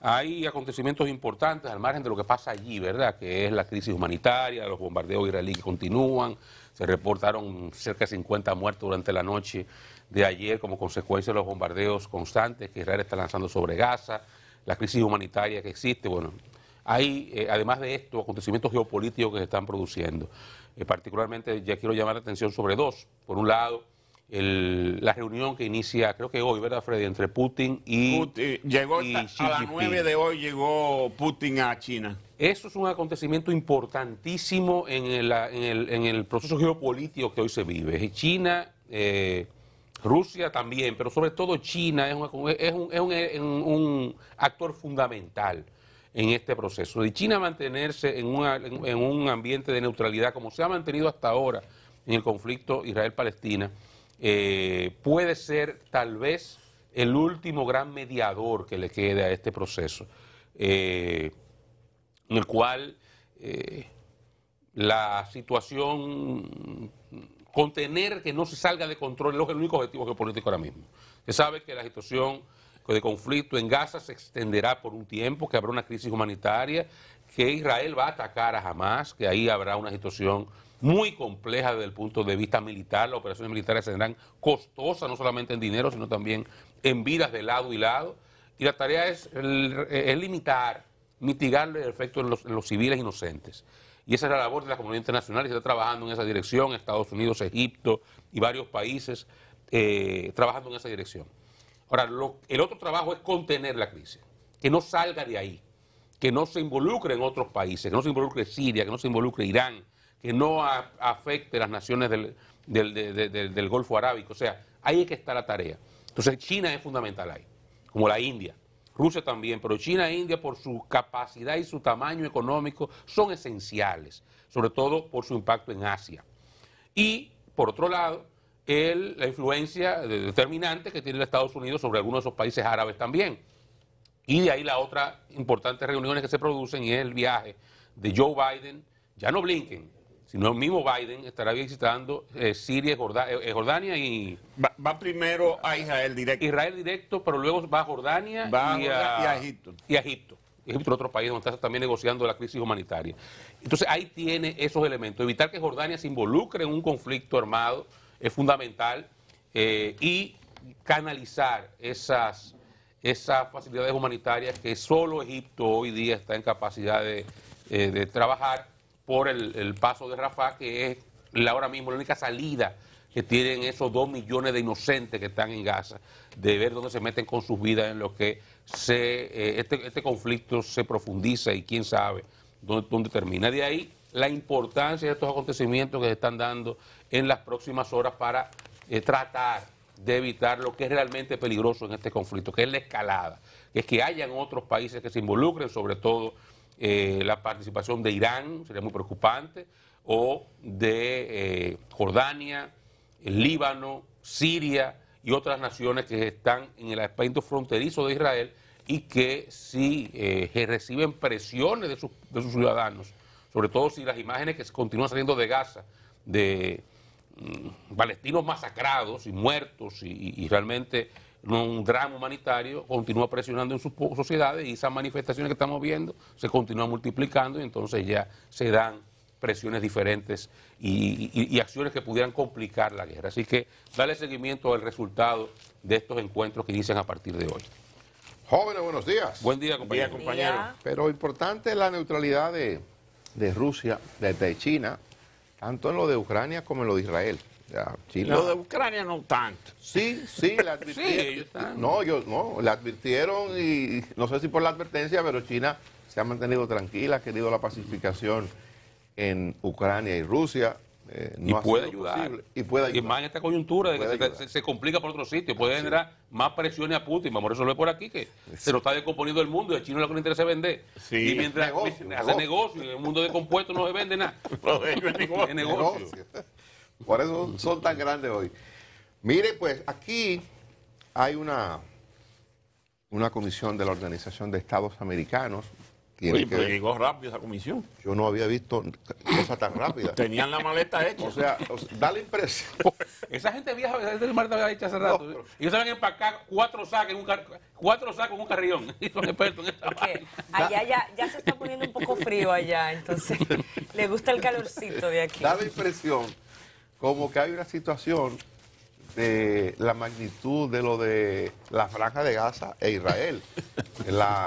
hay acontecimientos importantes al margen de lo que pasa allí, ¿verdad? Que es la crisis humanitaria, los bombardeos israelíes que continúan, se reportaron cerca de 50 muertos durante la noche de ayer como consecuencia de los bombardeos constantes que Israel está lanzando sobre Gaza, la crisis humanitaria que existe, bueno, hay, eh, además de esto, acontecimientos geopolíticos que se están produciendo. Eh, particularmente ya quiero llamar la atención sobre dos. Por un lado, la reunión que inicia, creo que hoy, ¿verdad, Freddy? Entre Putin y. llegó a las 9 de hoy llegó Putin a China. Eso es un acontecimiento importantísimo en el, en el, proceso geopolítico que hoy se vive. China, eh, Rusia también, pero sobre todo China es, un, es, un, es un, actor fundamental en este proceso. De China mantenerse en, una, en un ambiente de neutralidad como se ha mantenido hasta ahora en el conflicto Israel-Palestina eh, puede ser tal vez el último gran mediador que le quede a este proceso, en eh, el cual eh, la situación, contener que no se salga de control, es el único objetivo geopolítico ahora mismo. Se sabe que la situación de conflicto en Gaza se extenderá por un tiempo, que habrá una crisis humanitaria, que Israel va a atacar a Hamas, que ahí habrá una situación muy compleja desde el punto de vista militar. Las operaciones militares serán costosas, no solamente en dinero, sino también en vidas de lado y lado. Y la tarea es, limitar, mitigar el efecto en los, civiles inocentes. Y esa es la labor de la comunidad internacional y se está trabajando en esa dirección, Estados Unidos, Egipto y varios países eh, trabajando en esa dirección. Ahora, el otro trabajo es contener la crisis, que no salga de ahí, que no se involucre en otros países, que no se involucre Siria, que no se involucre Irán, que no afecte las naciones del, Golfo Arábico. O sea, ahí es que está la tarea. Entonces China es fundamental ahí, como la India. Rusia también, pero China e India por su capacidad y su tamaño económico son esenciales, sobre todo por su impacto en Asia. Y, por otro lado, la influencia determinante que tiene los Estados Unidos sobre algunos de esos países árabes también. Y de ahí la otra importante reuniones que se producen y es el viaje de Joe Biden, ya no Blinken, no, el mismo Biden estará visitando eh, Siria, eh, eh, Jordania y... Va, primero a Israel directo. Israel directo, pero luego va a Jordania, y, a, Egipto. Y a Egipto. Egipto es otro país donde está también negociando la crisis humanitaria. Entonces ahí tiene esos elementos. Evitar que Jordania se involucre en un conflicto armado es fundamental y canalizar esas, facilidades humanitarias que solo Egipto hoy día está en capacidad de trabajar por el, paso de Rafa, que es la, ahora mismo la única salida que tienen esos dos millones de inocentes que están en Gaza, de ver dónde se meten con sus vidas en lo que se, eh, este, este, conflicto se profundiza y quién sabe dónde, termina. De ahí la importancia de estos acontecimientos que se están dando en las próximas horas para eh, tratar de evitar lo que es realmente peligroso en este conflicto, que es la escalada, que es que hayan otros países que se involucren, sobre todo eh, la participación de Irán, sería muy preocupante, o de eh, Jordania, el Líbano, Siria y otras naciones que están en el aspecto fronterizo de Israel y que si eh, reciben presiones de sus, ciudadanos, sobre todo si las imágenes que continúan saliendo de Gaza, de mm, palestinos masacrados y muertos y realmente un drama humanitario continúa presionando en sus sociedades y esas manifestaciones que estamos viendo se continúan multiplicando y entonces ya se dan presiones diferentes y, acciones que pudieran complicar la guerra. Así que dale seguimiento al resultado de estos encuentros que inician a partir de hoy. Jóvenes, buenos días. Buen día, compañeros Pero importante es la neutralidad de, Rusia, de China, tanto en lo de Ucrania como en lo de Israel. Ya, Lo de Ucrania no tanto. Sí, sí, la advirtieron. no, ellos no, la advirtieron y no sé si por la advertencia, pero China se ha mantenido tranquila, ha querido la pacificación en Ucrania y Rusia. Eh, no y, puede ayudar. y puede Y más en esta coyuntura de que se, complica por otro sitio, puede generar más presiones a Putin. Vamos a resolver por aquí que se lo está descomponiendo el mundo y a China lo que le interesa vender. Y mientras hace negocio, en el mundo de no se vende nada. es por eso son tan grandes hoy. Mire, pues aquí hay una, una comisión de la Organización de Estados Americanos. pero llegó rápido esa comisión. Yo no había visto cosa tan rápida. Tenían la maleta hecha. O sea, da la impresión. esa gente vieja, el martes había hecha hace rato. Y Ellos saben empacar cuatro sacos en un, car... cuatro sacos en un carrillón. expertos en esta Porque allá ya, ya se está poniendo un poco frío allá, entonces le gusta el calorcito de aquí. Da la impresión como que hay una situación de la magnitud de lo de la franja de Gaza e Israel. La,